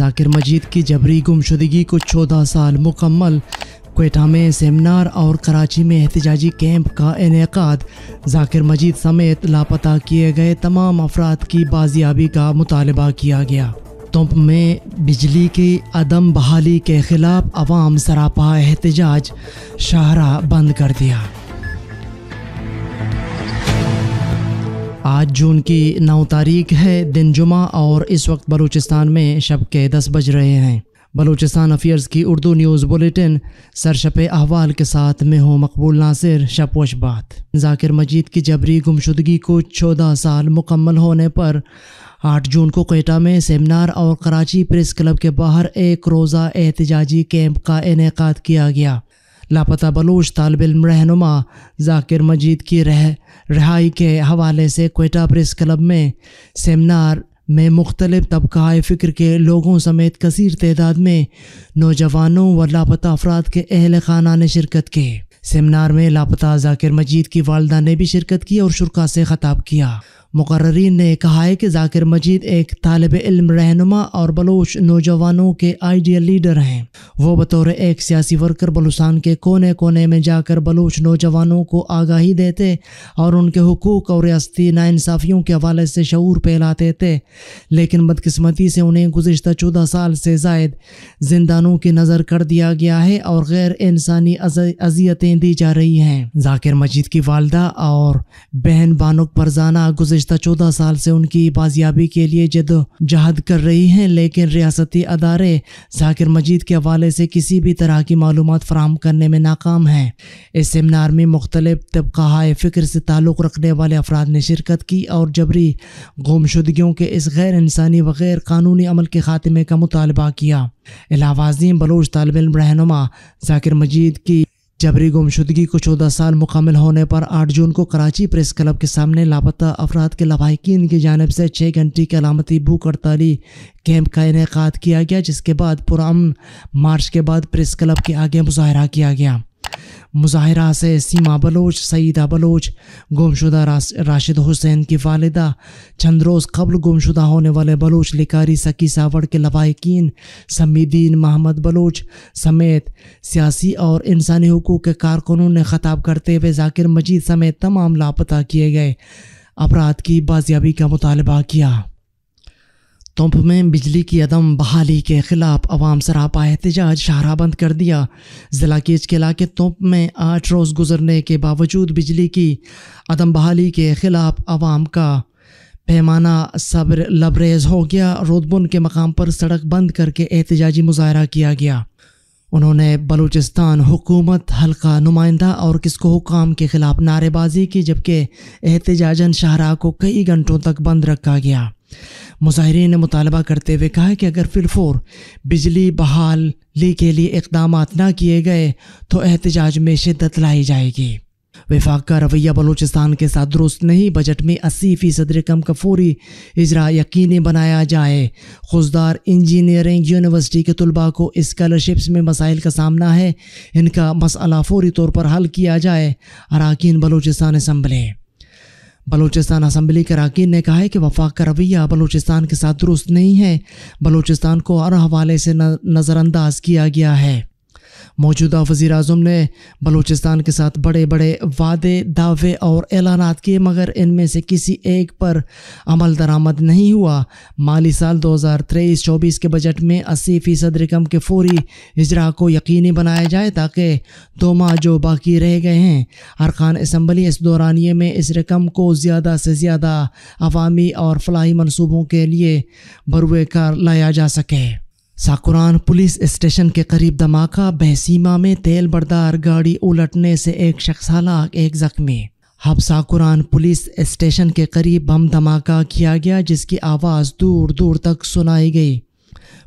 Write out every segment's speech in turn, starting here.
जाकिर मजीद की जबरी गुमशुदगी को चौदह साल मुकम्मल कोटा में सेमिनार और कराची में एहतजाजी कैंप का इनका जाकिर मजीद समेत लापता किए गए तमाम अफराद की बाजियाबी का मुतालबा किया गया तुम्प में बिजली की अदम बहाली के खिलाफ अवाम सरापा एहतजाज शाहरा बंद कर दिया आज जून की नौ तारीख है दिन जुमा और इस वक्त बलूचिस्तान में शब के दस बज रहे हैं बलूचिस्तान अफेयर्स की उर्दू न्यूज़ बुलेटिन सरशप अहवाल के साथ में हो मकबूल नासिर शपोश बात जाकिर मजीद की जबरी गुमशुदगी को चौदह साल मुकम्मल होने पर आठ जून को कोयटा में सेमिनार और कराची प्रेस क्लब के बाहर एक रोज़ा एहतजाजी कैंप का इनका किया गया लापता बलोच तालब इम रहनुमा जाकिर मजीद की रह रहाई के हवाले से कोयटा प्रेस क्लब में सेमिनार में मुख्तलिफ तबका फ़िक्र के लोगों समेत कसर तदाद में नौजवानों व लापता अफराद के अहल खाना ने शिरकत की सेमिनार में लापता जाकिर मजीद की वालदा ने भी शिरकत की और शुरा से ख़ताब किया मुकर्रीन ने कहा है कि जाकिर मजीद एक तालब इल्म रहनुमा और बलोच नौजवानों के आइडियल लीडर हैं वो बतौर एक सियासी वर्कर बलूसान के कोने कोने में जाकर बलोच नौजवानों को आगाही देते और उनके हकूक़ और रियाती नाानसाफ़ियों के हवाले से शूर फैलाते थे लेकिन बदकस्मती से उन्हें गुजशत चौदह साल से जायद जिंदानों की नज़र कर दिया गया है और गैर इंसानी अजियतें दी जा रही हैं जाकिर मजीद की वालदा और बहन बानुक परजाना गुजर છોડા સાલ સે ઉનકી બાઝિયાબી કે લિયે જિહાદ કર રહી હૈ લેકિન રિયાસતી ادارے 자કર મજીદ કે હવાલે સે કિસી ભી તરાહ કી માલુમાત ફરામ કરને મે નાકામ હૈ ઇસ સેમિનાર મેં મુખતલફ તબકાહાય ફિકર સે તાલુક રખને વાલે અફરાદ ને shirkat કી ઓર જબરી ગૌમશુદગીઓ કે ઇસ ગેર ઇન્સાની વગેરે કાનૂની અમલ કે ખાતમે કા મુતાલબા કિયા ઇલાવાઝી બલોજ તાલબેલ રહેનમા 자કર મજીદ કી जबरी गुमशुदगी को चौदह साल मुकम्मल होने पर आठ जून को कराची प्रेस क्लब के सामने लापता अफराद के लवाकिन की जानब से छः घंटे की अलामती भूख हड़ताली कैंप का इनका किया गया जिसके बाद पुरान मार्च के बाद प्रेस क्लब के आगे मुजाहरा किया गया मुजाहरा से सीमा बलोच सईदा बलोच गुमशुदा राशिद हुसैन की वालदा चंद रोज़ कबल गुमशुदा होने वाले बलोच लिकारी सकी सावड़ के लवाकिन समीदीन महमद बलोच समेत सियासी और इंसानी हकूक़ के कारकुनों ने ख़ताब करते हुए जाकिर मजीद समेत तमाम लापता किए गए अपराध की बाजियाबी का मुतालबा किया पंप में बिजली की अदम बहाली के खिलाफ अवाम सरापा एहतजाज शाहरा बंद कर दिया ज़िला केच के इलाके तोप में आठ रोज़ गुजरने के बावजूद बिजली की अदम बहाली के खिलाफ अवाम का पैमाना सब्र लबरेज हो गया रोदबुन के मकाम पर सड़क बंद करके एहतजाजी मुजाहरा किया गया उन्होंने बलूचिस्तान हुकूमत हल्का नुमाइंदा और किसको हुकाम के ख़िलाफ़ नारेबाजी की जबकि एहतजाजन शाहरा को कई घंटों तक बंद रखा गया मुजाहरीन ने मुतालबा करते हुए कहा कि अगर फिलफोर बिजली बहाल ली के लिए इकदाम ना किए गए तो एहतजाज में शिद्दत लाई जाएगी विफाक का रवैया बलूचिस्तान के साथ दुरुस्त नहीं बजट में अस्सी फ़ीसद रकम का फौरी इजरा यकीनी बनाया जाए खुशदार इंजीनियरिंग यूनिवर्सिटी के तलबा को इस्कालरशिप्स में मसाइल का सामना है इनका मसला फौरी तौर पर हल किया जाए अरकान बलूचिस्तान इसम्बलें बलूचिस्तान असम्बली के राकीन ने कहा है कि वफाक का रवैया बलूचिस्तान के साथ दुरुस्त नहीं है बलूचिस्तान को हर हवाले से नज़रअंदाज किया गया है मौजूदा वज़ी अजम ने बलूचिस्तान के साथ बड़े बड़े वादे दावे और ऐलान किए मगर इनमें से किसी एक पर अमल दरामद नहीं हुआ माली साल दो हज़ार तेईस चौबीस के बजट में अस्सी फ़ीसद रकम के फौरी इजरा को यकीनी बनाया जाए ताकि दो माह जो बाकी रह गए हैं अरकान इसम्बली इस दौरानिए में इस रकम को ज़्यादा से ज़्यादा अवामी और फलाही मनसूबों के लिए बरुए कार लाया जा सके साकुरान पुलिस स्टेशन के करीब धमाका बहसीमा में तेल बर्दार गाड़ी उलटने से एक शख्स हलाक एक जख्मी साकुरान पुलिस स्टेशन के करीब बम धमाका किया गया जिसकी आवाज़ दूर दूर तक सुनाई गई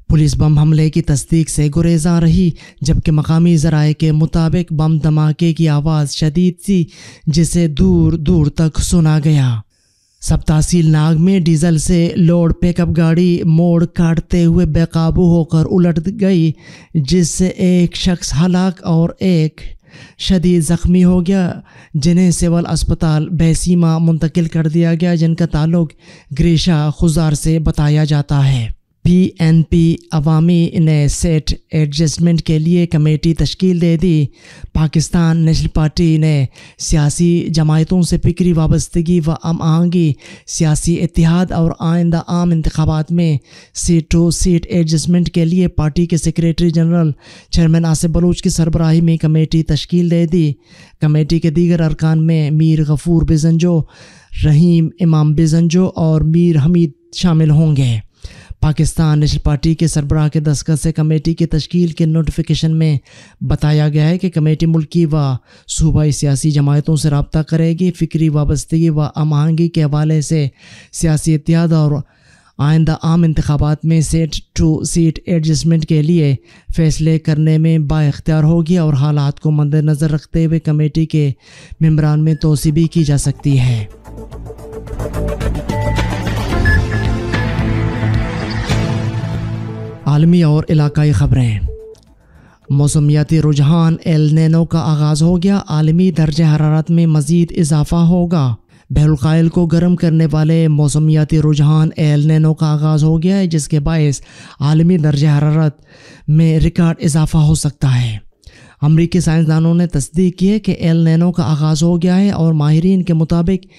पुलिस बम हमले की तस्दीक से गुरेजा रही जबकि मकामी जराए के मुताबिक बम धमाके की आवाज़ शदीद सी जिसे दूर दूर तक सुना गया सब तहसील नाग में डीजल से लोड पिकअप गाड़ी मोड़ काटते हुए बेकाबू होकर उलट गई जिससे एक शख्स हलाक और एक शदीद ज़ख्मी हो गया जिन्हें सिविल अस्पताल बैसीमा मुंतकिल कर दिया गया जिनका ताल्लुक ग्रेशा खुजार से बताया जाता है पीएनपी अवामी ने सेट एडजस्टमेंट के लिए कमेटी तश्कील दे दी पाकिस्तान नेशनल पार्टी ने सियासी जमायतों से फिक्री वाबस्तगी व आम आहंगी सियासी इतिहाद और आइंदा आम इंतबात में सीट टू सीट एडजस्टमेंट के लिए पार्टी के secretary general chairman Asif Baloch की सरबराही में कमेटी तश्कील दे दी कमेटी के दीगर अरकान में मीर गफूर बिजनजो रहीम इमाम बिजनजो और मीर हमीद शामिल होंगे पाकिस्तान नेशनल पार्टी के सरबराह के दस्खत से कमेटी की तश्कील के नोटिफिकेशन में बताया गया है कि कमेटी मुल्की व सूबाई सियासी जमातों से रबता करेगी फ़िक्री वाबस्तगी व आमहंगी के हवाले से सियासी इतिहाद और आइंदा आम इंतबात में सेट टू सीट एडजस्टमेंट के लिए फैसले करने में बाख्तियार होगी और हालात को मद्दनज़र रखते हुए कमेटी के मम्बरान में तोसी भी की जा सकती है आलमी और इलाकई ख़बरें मौसमियाती रुझान एल नैनो का आगाज़ हो गया आलमी दर्ज हरारत में मज़ीद इजाफ़ा होगा बहलकायल को गर्म करने वाले मौसमियाती रुझान एल नैनो का आगाज़ हो गया है जिसके बायस आलमी दर्ज हरारत में रिकॉर्ड इजाफ़ा हो सकता है अमरीकी साइंसदानों ने तस्दीक की है कि एल नैनो का आगाज़ हो गया है और माहरीन के मुताबिक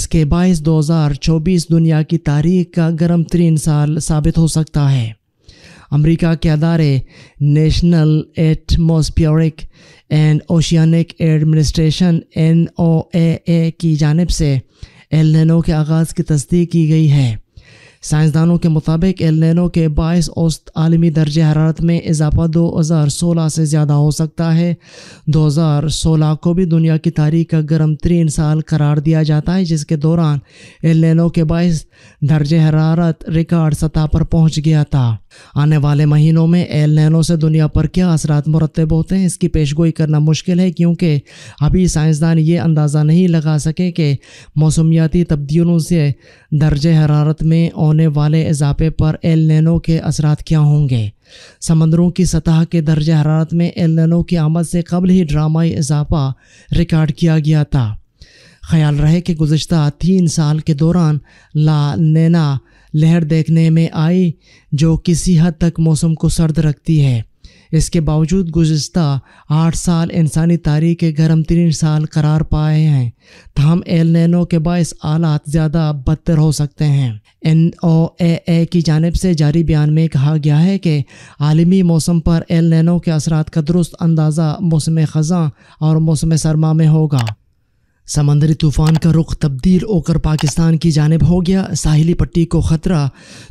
इसके बायस दो हज़ार चौबीस दुनिया की तारीख का गर्म तरीन साल साबित हो सकता है अमेरिका के अदारे national atmospheric and oceanic administration N O A की जानब से एल के आगाज़ की तस्दीक की गई है साइंसदानों के मुताबिक एल एन के बायस औसत आलमी दर्ज हरारत में इजाफा दो हज़ार सोलह से ज़्यादा हो सकता है दो हज़ार सोलह को भी दुनिया की तारीख का गर्म तरीन साल करार दिया जाता है जिसके दौरान एल एन के बायस दर्ज हरारत रिकॉर्ड सतह पर पहुँच गया था आने वाले महीनों में एल नैनो से दुनिया पर क्या असरात मुरतब होते हैं इसकी पेशगोई करना मुश्किल है क्योंकि अभी साइंसदान ये अंदाज़ा नहीं लगा सके कि मौसमियाती तब्दीलों से दर्ज हरारत में आने वाले इजाफे पर एल नैनो के असरात क्या होंगे समंदरों की सतह के दर्ज हरारत में एल नैनो की आमद से कबल ही ड्रामाई इजाफा रिकॉर्ड किया गया था ख्याल रहे कि गुज्त तीन साल के दौरान ला नैना लहर देखने में आई जो किसी हद तक मौसम को सर्द रखती है इसके बावजूद गुज्त आठ साल इंसानी तारीख के गर्म तीन साल करार पाए हैं तहम एल नैनो के बायस आलात ज़्यादा बदतर हो सकते हैं एन ओ ए ए की जानब से जारी बयान में कहा गया है कि आलमी मौसम पर एल नैनो के असरा का दुरुस्त अंदाज़ा मौसम ख़जा और मौसम सरमा में होगा समंदरी तूफान का रुख तब्दील होकर पाकिस्तान की जानब हो गया साहिली पट्टी को ख़तरा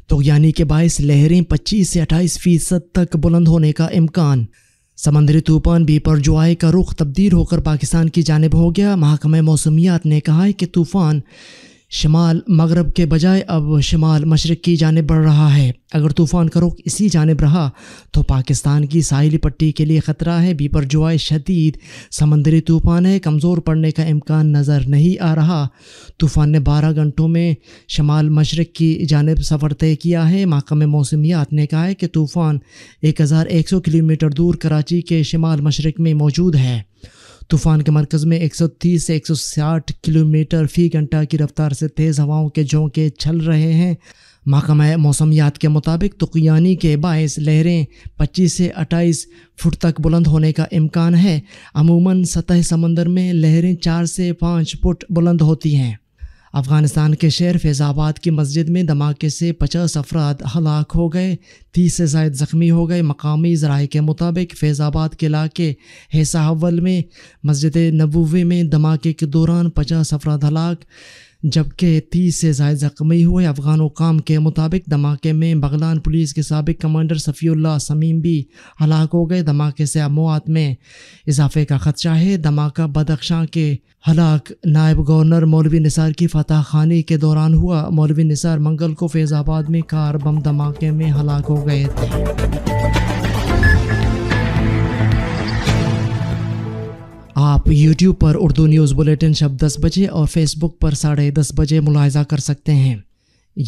तो यानी के बायस लहरें 25 से 28 फ़ीसद तक बुलंद होने का इम्कान समंदरी तूफान जुआ का रुख तब्दील होकर पाकिस्तान की जानब हो गया महकमे मौसमियात ने कहा है कि तूफ़ान शमाल मगरब के बजाय अब शमाल मशरक़ की जानब बढ़ रहा है अगर तूफ़ान का रुख इसी जानब रहा तो पाकिस्तान की साहली पट्टी के लिए ख़तरा है बीपर जुआ शदीद समंदरी तूफ़ान है कमज़ोर पड़ने का इम्कान नज़र नहीं आ रहा तूफ़ान ने बारह घंटों में शमाल मशरक़ की जानब सफ़र तय किया है महकमे मौसमियात ने कहा है कि तूफ़ान एक हज़ार एक सौ किलोमीटर दूर कराची के शमाल मशरक़ में मौजूद है तूफान के मरकज में 130 से 160 किलोमीटर फी घंटा की रफ्तार से तेज़ हवाओं के झोंके छल रहे हैं महकमा मौसमियात के मुताबिक तुकियानी के बायस लहरें 25 से 28 फुट तक बुलंद होने का इम्कान है अमूमन सतह समंदर में लहरें 4 से 5 फुट बुलंद होती हैं अफगानिस्तान के शहर फैज़ाबाद की मस्जिद में धमाके से पचास अफराद हलाक हो गए तीस से जायद ज़ख्मी हो गए मकामी ज़राए के मुताबिक फैज़ाबाद के इलाके हेसावल में मस्जिद नबूवे में धमाके के दौरान पचास अफराद हलाक जबकि तीस से जायद जख्मी हुए अफगान हुकाम के मुताबिक धमाके में बगलान पुलिस के सबक कमांडर सफ़ील्ला समीम भी हलाक हो गए धमाके से अमवात में इजाफे का खदशा है धमाका बदख्शां के हलाक नायब गवर्नर मौलवी निसार की फतह खानी के दौरान हुआ मौलवी निसार मंगल को फैज़ाबाद में कार बम धमाके में हलाक हो गए थे आप यूट्यूब पर उर्दू न्यूज़ बुलेटिन शब दस बजे और फेसबुक पर साढ़े दस बजे मुलायजा कर सकते हैं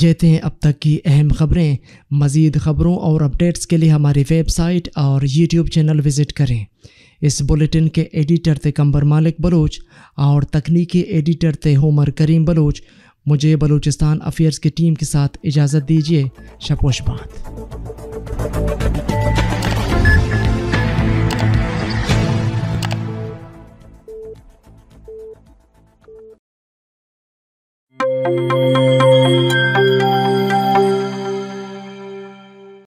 ये थे अब तक की अहम खबरें मज़ीद खबरों और अपडेट्स के लिए हमारी वेबसाइट और यूट्यूब चैनल विज़िट करें इस बुलेटिन के एडिटर थे कंबर मालिक बलोच और तकनीकी एडिटर थे होमर करीम बलोच मुझे बलूचिस्तान अफेयर्स की टीम के साथ इजाज़त दीजिए शपोशबाद thank you